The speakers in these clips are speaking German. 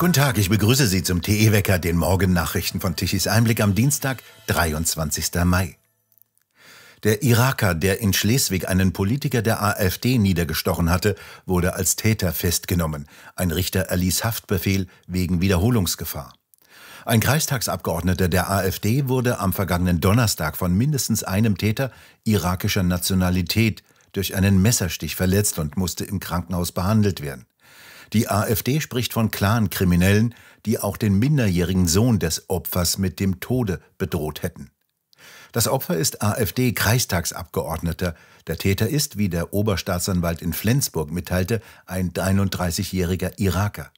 Guten Tag, ich begrüße Sie zum TE-Wecker, den Morgennachrichten von Tichys Einblick am Dienstag, 23. Mai. Der Iraker, der in Schleswig einen Politiker der AfD niedergestochen hatte, wurde als Täter festgenommen. Ein Richter erließ Haftbefehl wegen Wiederholungsgefahr. Ein Kreistagsabgeordneter der AfD wurde am vergangenen Donnerstag von mindestens einem Täter irakischer Nationalität durch einen Messerstich verletzt und musste im Krankenhaus behandelt werden. Die AfD spricht von Clan-Kriminellen, die auch den minderjährigen Sohn des Opfers mit dem Tode bedroht hätten. Das Opfer ist AfD-Kreistagsabgeordneter. Der Täter ist, wie der Oberstaatsanwalt in Flensburg mitteilte, ein 31-jähriger Iraker.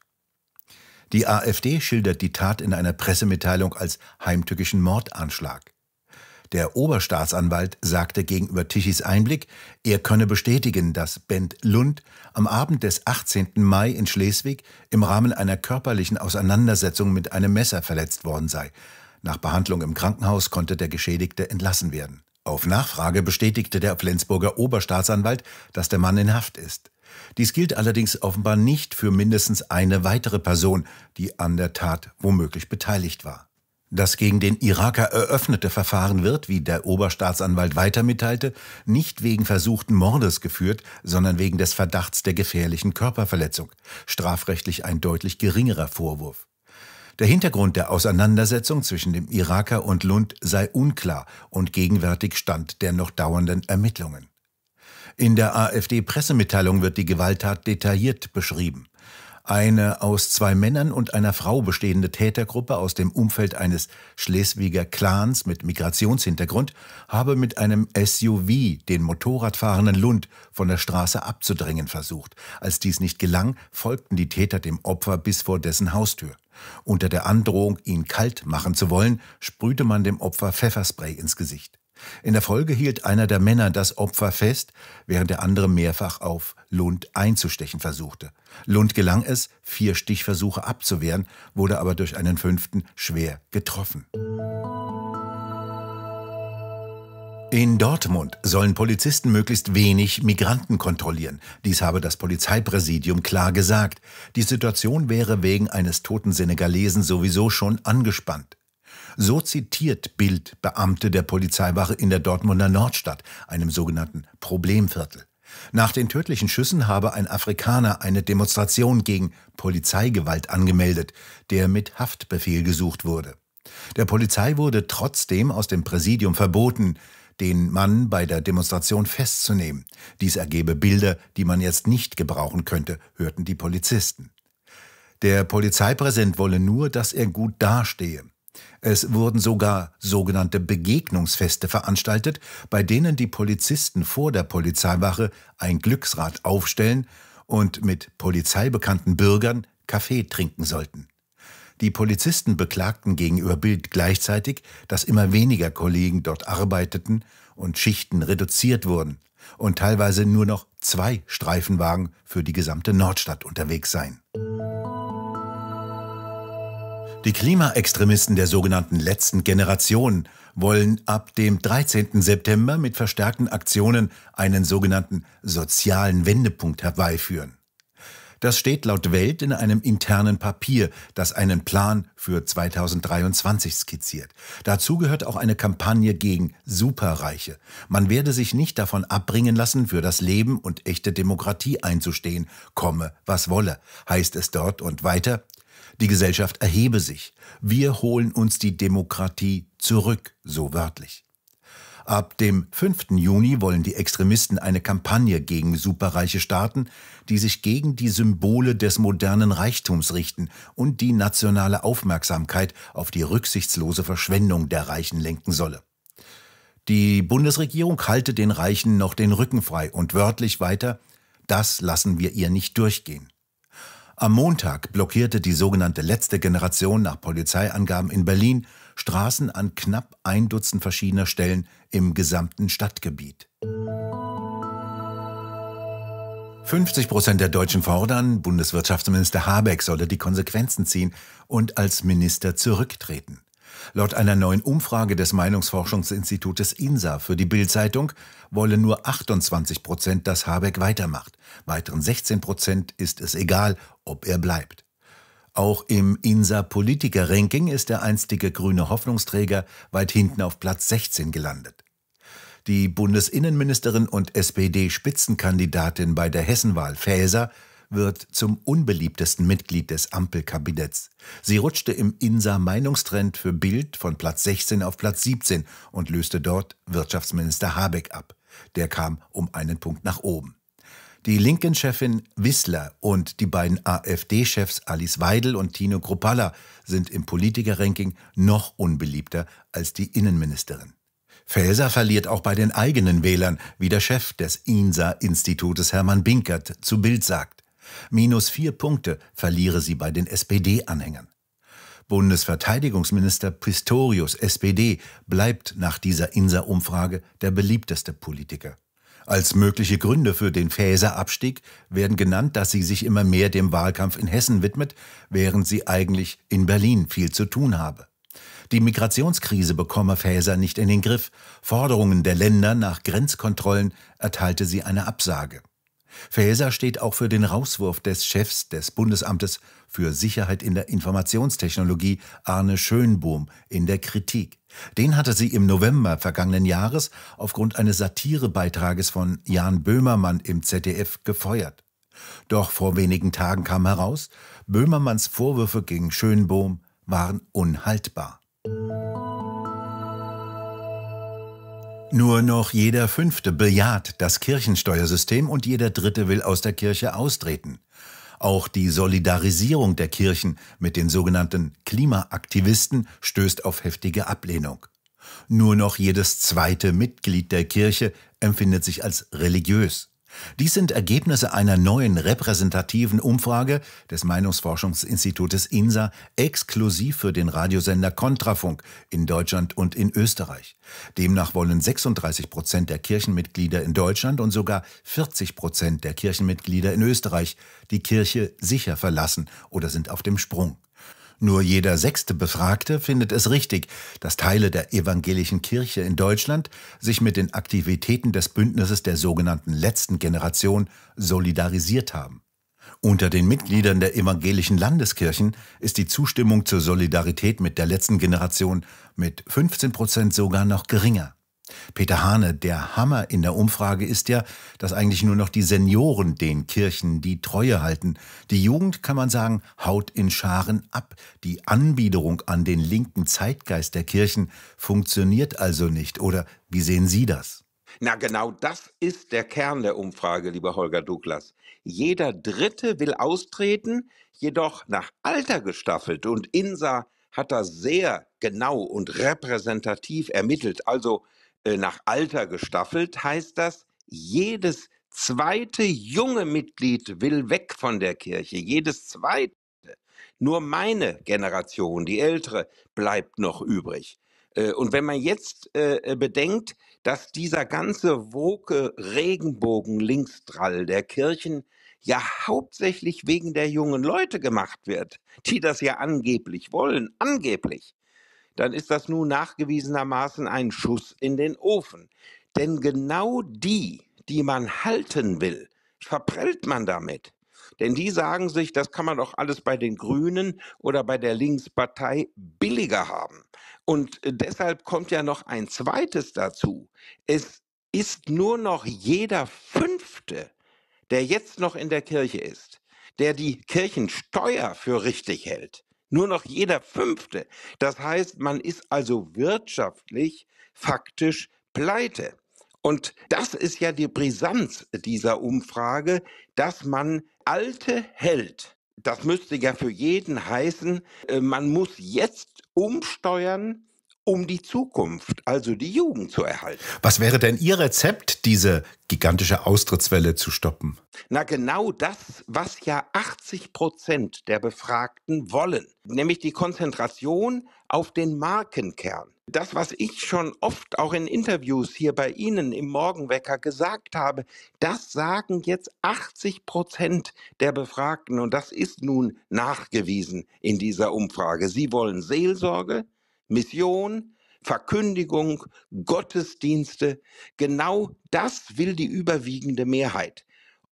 Die AfD schildert die Tat in einer Pressemitteilung als heimtückischen Mordanschlag. Der Oberstaatsanwalt sagte gegenüber Tichys Einblick, er könne bestätigen, dass Bent Lund am Abend des 18. Mai in Schleswig im Rahmen einer körperlichen Auseinandersetzung mit einem Messer verletzt worden sei. Nach Behandlung im Krankenhaus konnte der Geschädigte entlassen werden. Auf Nachfrage bestätigte der Flensburger Oberstaatsanwalt, dass der Mann in Haft ist. Dies gilt allerdings offenbar nicht für mindestens eine weitere Person, die an der Tat womöglich beteiligt war. Das gegen den Iraker eröffnete Verfahren wird, wie der Oberstaatsanwalt weiter mitteilte, nicht wegen versuchten Mordes geführt, sondern wegen des Verdachts der gefährlichen Körperverletzung, strafrechtlich ein deutlich geringerer Vorwurf. Der Hintergrund der Auseinandersetzung zwischen dem Iraker und Lund sei unklar und gegenwärtig Stand der noch dauernden Ermittlungen. In der AfD-Pressemitteilung wird die Gewalttat detailliert beschrieben. Eine aus zwei Männern und einer Frau bestehende Tätergruppe aus dem Umfeld eines Schleswiger Clans mit Migrationshintergrund habe mit einem SUV den Motorradfahrenden Lund von der Straße abzudrängen versucht. Als dies nicht gelang, folgten die Täter dem Opfer bis vor dessen Haustür. Unter der Androhung, ihn kalt machen zu wollen, sprühte man dem Opfer Pfefferspray ins Gesicht. In der Folge hielt einer der Männer das Opfer fest, während der andere mehrfach auf Lund einzustechen versuchte. Lund gelang es, vier Stichversuche abzuwehren, wurde aber durch einen fünften schwer getroffen. In Dortmund sollen Polizisten möglichst wenig Migranten kontrollieren. Dies habe das Polizeipräsidium klar gesagt. Die Situation wäre wegen eines toten Senegalesen sowieso schon angespannt. So zitiert Bild Beamte der Polizeiwache in der Dortmunder Nordstadt, einem sogenannten Problemviertel. Nach den tödlichen Schüssen habe ein Afrikaner eine Demonstration gegen Polizeigewalt angemeldet, der mit Haftbefehl gesucht wurde. Der Polizei wurde trotzdem aus dem Präsidium verboten, den Mann bei der Demonstration festzunehmen. Dies ergebe Bilder, die man jetzt nicht gebrauchen könnte, hörten die Polizisten. Der Polizeipräsident wolle nur, dass er gut dastehe. Es wurden sogar sogenannte Begegnungsfeste veranstaltet, bei denen die Polizisten vor der Polizeiwache ein Glücksrad aufstellen und mit polizeibekannten Bürgern Kaffee trinken sollten. Die Polizisten beklagten gegenüber Bild gleichzeitig, dass immer weniger Kollegen dort arbeiteten und Schichten reduziert wurden und teilweise nur noch zwei Streifenwagen für die gesamte Nordstadt unterwegs seien. Die Klimaextremisten der sogenannten letzten Generation wollen ab dem 13. September mit verstärkten Aktionen einen sogenannten sozialen Wendepunkt herbeiführen. Das steht laut Welt in einem internen Papier, das einen Plan für 2023 skizziert. Dazu gehört auch eine Kampagne gegen Superreiche. Man werde sich nicht davon abbringen lassen, für das Leben und echte Demokratie einzustehen, komme was wolle, heißt es dort und weiter. Die Gesellschaft erhebe sich. Wir holen uns die Demokratie zurück, so wörtlich. Ab dem 5. Juni wollen die Extremisten eine Kampagne gegen superreiche starten, die sich gegen die Symbole des modernen Reichtums richten und die nationale Aufmerksamkeit auf die rücksichtslose Verschwendung der Reichen lenken solle. Die Bundesregierung halte den Reichen noch den Rücken frei und wörtlich weiter, das lassen wir ihr nicht durchgehen. Am Montag blockierte die sogenannte letzte Generation nach Polizeiangaben in Berlin Straßen an knapp ein Dutzend verschiedener Stellen im gesamten Stadtgebiet. 50 Prozent der Deutschen fordern, Bundeswirtschaftsminister Habeck solle die Konsequenzen ziehen und als Minister zurücktreten. Laut einer neuen Umfrage des Meinungsforschungsinstitutes INSA für die Bild-Zeitung wollen nur 28 Prozent, dass Habeck weitermacht. Weiteren 16 Prozent ist es egal, ob er bleibt. Auch im INSA-Politiker-Ranking ist der einstige grüne Hoffnungsträger weit hinten auf Platz 16 gelandet. Die Bundesinnenministerin und SPD-Spitzenkandidatin bei der Hessenwahl Faeser wird zum unbeliebtesten Mitglied des Ampelkabinetts. Sie rutschte im Insa-Meinungstrend für Bild von Platz 16 auf Platz 17 und löste dort Wirtschaftsminister Habeck ab. Der kam um einen Punkt nach oben. Die linken Chefin Wissler und die beiden AfD-Chefs Alice Weidel und Tino Kropalla sind im Politiker-Ranking noch unbeliebter als die Innenministerin. Faeser verliert auch bei den eigenen Wählern, wie der Chef des INSA-Institutes Hermann Binkert zu Bild sagt. Minus vier Punkte verliere sie bei den SPD-Anhängern. Bundesverteidigungsminister Pistorius, SPD, bleibt nach dieser Insa-Umfrage der beliebteste Politiker. Als mögliche Gründe für den Faeser-Abstieg werden genannt, dass sie sich immer mehr dem Wahlkampf in Hessen widmet, während sie eigentlich in Berlin viel zu tun habe. Die Migrationskrise bekomme Faeser nicht in den Griff. Forderungen der Länder nach Grenzkontrollen erteilte sie eine Absage. Faeser steht auch für den Rauswurf des Chefs des Bundesamtes für Sicherheit in der Informationstechnologie, Arne Schönbohm, in der Kritik. Den hatte sie im November vergangenen Jahres aufgrund eines Satirebeitrages von Jan Böhmermann im ZDF gefeuert. Doch vor wenigen Tagen kam heraus, Böhmermanns Vorwürfe gegen Schönbohm waren unhaltbar. Nur noch jeder Fünfte bejaht das Kirchensteuersystem und jeder Dritte will aus der Kirche austreten. Auch die Solidarisierung der Kirchen mit den sogenannten Klimaaktivisten stößt auf heftige Ablehnung. Nur noch jedes zweite Mitglied der Kirche empfindet sich als religiös. Dies sind Ergebnisse einer neuen repräsentativen Umfrage des Meinungsforschungsinstitutes INSA exklusiv für den Radiosender Kontrafunk in Deutschland und in Österreich. Demnach wollen 36 Prozent der Kirchenmitglieder in Deutschland und sogar 40 Prozent der Kirchenmitglieder in Österreich die Kirche sicher verlassen oder sind auf dem Sprung. Nur jeder sechste Befragte findet es richtig, dass Teile der evangelischen Kirche in Deutschland sich mit den Aktivitäten des Bündnisses der sogenannten letzten Generation solidarisiert haben. Unter den Mitgliedern der evangelischen Landeskirchen ist die Zustimmung zur Solidarität mit der letzten Generation mit 15 Prozent sogar noch geringer. Peter Hane, der Hammer in der Umfrage ist ja, dass eigentlich nur noch die Senioren den Kirchen die Treue halten. Die Jugend, kann man sagen, haut in Scharen ab. Die Anbiederung an den linken Zeitgeist der Kirchen funktioniert also nicht. Oder wie sehen Sie das? Na, genau das ist der Kern der Umfrage, lieber Holger Douglas. Jeder Dritte will austreten, jedoch nach Alter gestaffelt. Und INSA hat das sehr genau und repräsentativ ermittelt. Also äh, nach Alter gestaffelt, heißt das, jedes zweite junge Mitglied will weg von der Kirche, jedes zweite. Nur meine Generation, die ältere, bleibt noch übrig. Äh, und wenn man jetzt äh, bedenkt, dass dieser ganze woke Regenbogen linksdrall der Kirchen ja hauptsächlich wegen der jungen Leute gemacht wird, die das ja angeblich wollen, angeblich, dann ist das nun nachgewiesenermaßen ein Schuss in den Ofen. Denn genau die, die man halten will, verprellt man damit. Denn die sagen sich, das kann man doch alles bei den Grünen oder bei der Linkspartei billiger haben. Und äh, deshalb kommt ja noch ein zweites dazu. Es ist nur noch jeder Fünfte, der jetzt noch in der Kirche ist, der die Kirchensteuer für richtig hält nur noch jeder fünfte. Das heißt, man ist also wirtschaftlich faktisch pleite. Und das ist ja die Brisanz dieser Umfrage, dass man alte hält. Das müsste ja für jeden heißen, äh, man muss jetzt umsteuern, um die Zukunft, also die Jugend zu erhalten. Was wäre denn Ihr Rezept, diese gigantische Austrittswelle zu stoppen? Na genau das, was ja 80 Prozent der Befragten wollen, nämlich die Konzentration auf den Markenkern. Das, was ich schon oft auch in Interviews hier bei Ihnen im Morgenwecker gesagt habe, das sagen jetzt 80 Prozent der Befragten und das ist nun nachgewiesen in dieser Umfrage. Sie wollen Seelsorge, Mission, Verkündigung, Gottesdienste. Genau das will die überwiegende Mehrheit.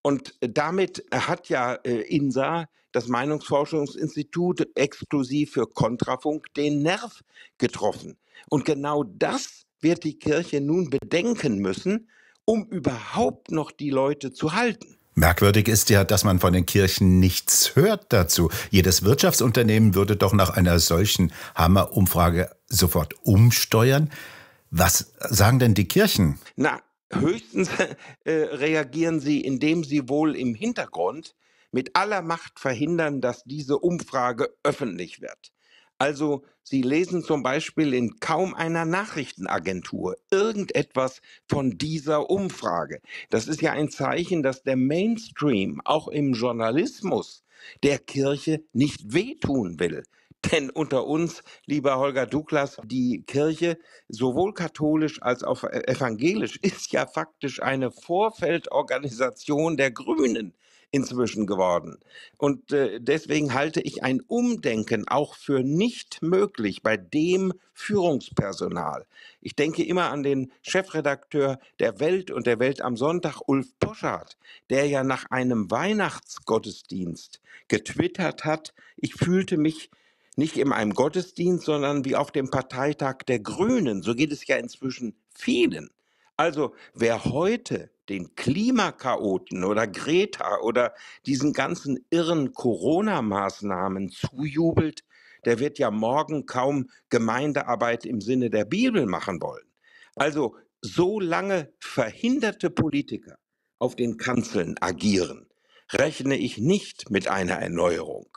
Und damit hat ja äh, INSA, das Meinungsforschungsinstitut, exklusiv für Kontrafunk, den Nerv getroffen. Und genau das wird die Kirche nun bedenken müssen, um überhaupt noch die Leute zu halten. Merkwürdig ist ja, dass man von den Kirchen nichts hört dazu. Jedes Wirtschaftsunternehmen würde doch nach einer solchen Hammerumfrage sofort umsteuern. Was sagen denn die Kirchen? Na, höchstens äh, reagieren sie, indem sie wohl im Hintergrund mit aller Macht verhindern, dass diese Umfrage öffentlich wird. Also Sie lesen zum Beispiel in kaum einer Nachrichtenagentur irgendetwas von dieser Umfrage. Das ist ja ein Zeichen, dass der Mainstream auch im Journalismus der Kirche nicht wehtun will. Denn unter uns, lieber Holger Douglas, die Kirche, sowohl katholisch als auch e-, evangelisch, ist ja faktisch eine Vorfeldorganisation der Grünen inzwischen geworden. Und äh, deswegen halte ich ein Umdenken auch für nicht möglich bei dem Führungspersonal. Ich denke immer an den Chefredakteur der Welt und der Welt am Sonntag, Ulf Poschardt, der ja nach einem Weihnachtsgottesdienst getwittert hat, ich fühlte mich nicht in einem Gottesdienst, sondern wie auf dem Parteitag der Grünen. So geht es ja inzwischen vielen. Also wer heute den Klimakaoten oder Greta oder diesen ganzen irren Corona-Maßnahmen zujubelt, der wird ja morgen kaum Gemeindearbeit im Sinne der Bibel machen wollen. Also solange verhinderte Politiker auf den Kanzeln agieren, rechne ich nicht mit einer Erneuerung.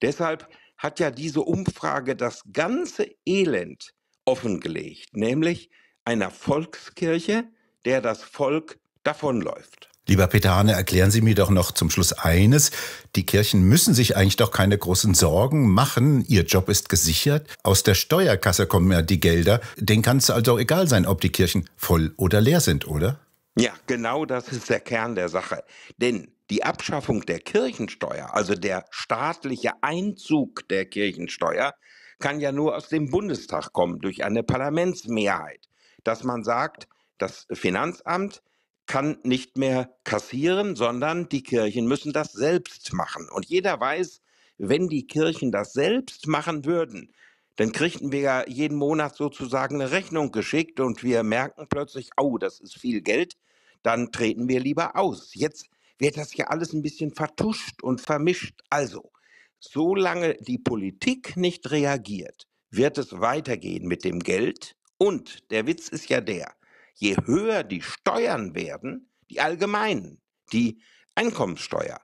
Deshalb hat ja diese Umfrage das ganze Elend offengelegt, nämlich einer Volkskirche, der das Volk davonläuft. Lieber Peter Hane, erklären Sie mir doch noch zum Schluss eines. Die Kirchen müssen sich eigentlich doch keine großen Sorgen machen. Ihr Job ist gesichert. Aus der Steuerkasse kommen ja die Gelder. Den kann es also egal sein, ob die Kirchen voll oder leer sind, oder? Ja, genau das ist der Kern der Sache. Denn die Abschaffung der Kirchensteuer, also der staatliche Einzug der Kirchensteuer, kann ja nur aus dem Bundestag kommen durch eine Parlamentsmehrheit dass man sagt, das Finanzamt kann nicht mehr kassieren, sondern die Kirchen müssen das selbst machen. Und jeder weiß, wenn die Kirchen das selbst machen würden, dann kriegten wir ja jeden Monat sozusagen eine Rechnung geschickt und wir merken plötzlich, oh, das ist viel Geld, dann treten wir lieber aus. Jetzt wird das ja alles ein bisschen vertuscht und vermischt. Also, solange die Politik nicht reagiert, wird es weitergehen mit dem Geld, und der Witz ist ja der, je höher die Steuern werden, die allgemeinen, die Einkommenssteuer,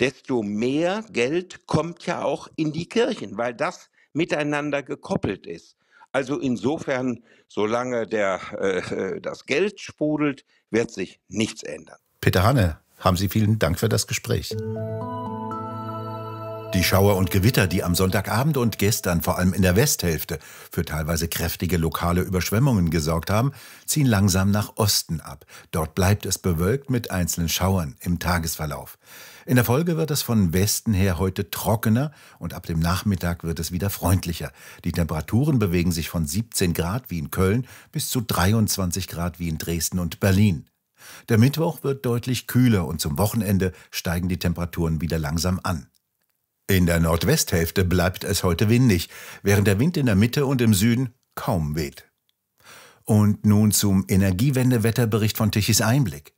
desto mehr Geld kommt ja auch in die Kirchen, weil das miteinander gekoppelt ist. Also insofern, solange der, äh, äh das Geld sprudelt, wird sich nichts ändern. Peter Hanne, haben Sie vielen Dank für das Gespräch. Die Schauer und Gewitter, die am Sonntagabend und gestern vor allem in der Westhälfte für teilweise kräftige lokale Überschwemmungen gesorgt haben, ziehen langsam nach Osten ab. Dort bleibt es bewölkt mit einzelnen Schauern im Tagesverlauf. In der Folge wird es von Westen her heute trockener und ab dem Nachmittag wird es wieder freundlicher. Die Temperaturen bewegen sich von 17 Grad wie in Köln bis zu 23 Grad wie in Dresden und Berlin. Der Mittwoch wird deutlich kühler und zum Wochenende steigen die Temperaturen wieder langsam an. In der Nordwesthälfte bleibt es heute windig, während der Wind in der Mitte und im Süden kaum weht. Und nun zum Energiewendewetterbericht von Tichys Einblick.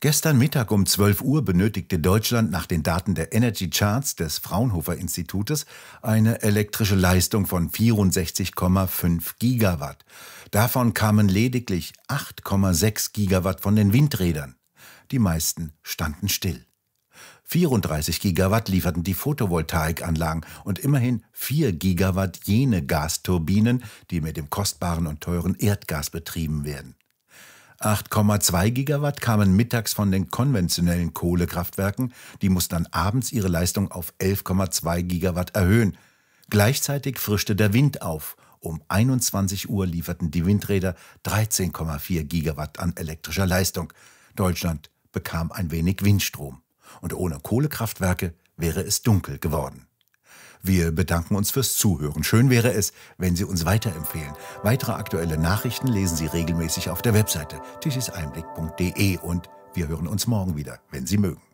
Gestern Mittag um 12 Uhr benötigte Deutschland nach den Daten der Energy Charts des Fraunhofer Institutes eine elektrische Leistung von 64,5 Gigawatt. Davon kamen lediglich 8,6 Gigawatt von den Windrädern. Die meisten standen still. 34 Gigawatt lieferten die Photovoltaikanlagen und immerhin 4 Gigawatt jene Gasturbinen, die mit dem kostbaren und teuren Erdgas betrieben werden. 8,2 Gigawatt kamen mittags von den konventionellen Kohlekraftwerken, die mussten dann abends ihre Leistung auf 11,2 Gigawatt erhöhen. Gleichzeitig frischte der Wind auf. Um 21 Uhr lieferten die Windräder 13,4 Gigawatt an elektrischer Leistung. Deutschland bekam ein wenig Windstrom und ohne Kohlekraftwerke wäre es dunkel geworden. Wir bedanken uns fürs Zuhören. Schön wäre es, wenn Sie uns weiterempfehlen. Weitere aktuelle Nachrichten lesen Sie regelmäßig auf der Webseite tischiseinblick.de und wir hören uns morgen wieder, wenn Sie mögen.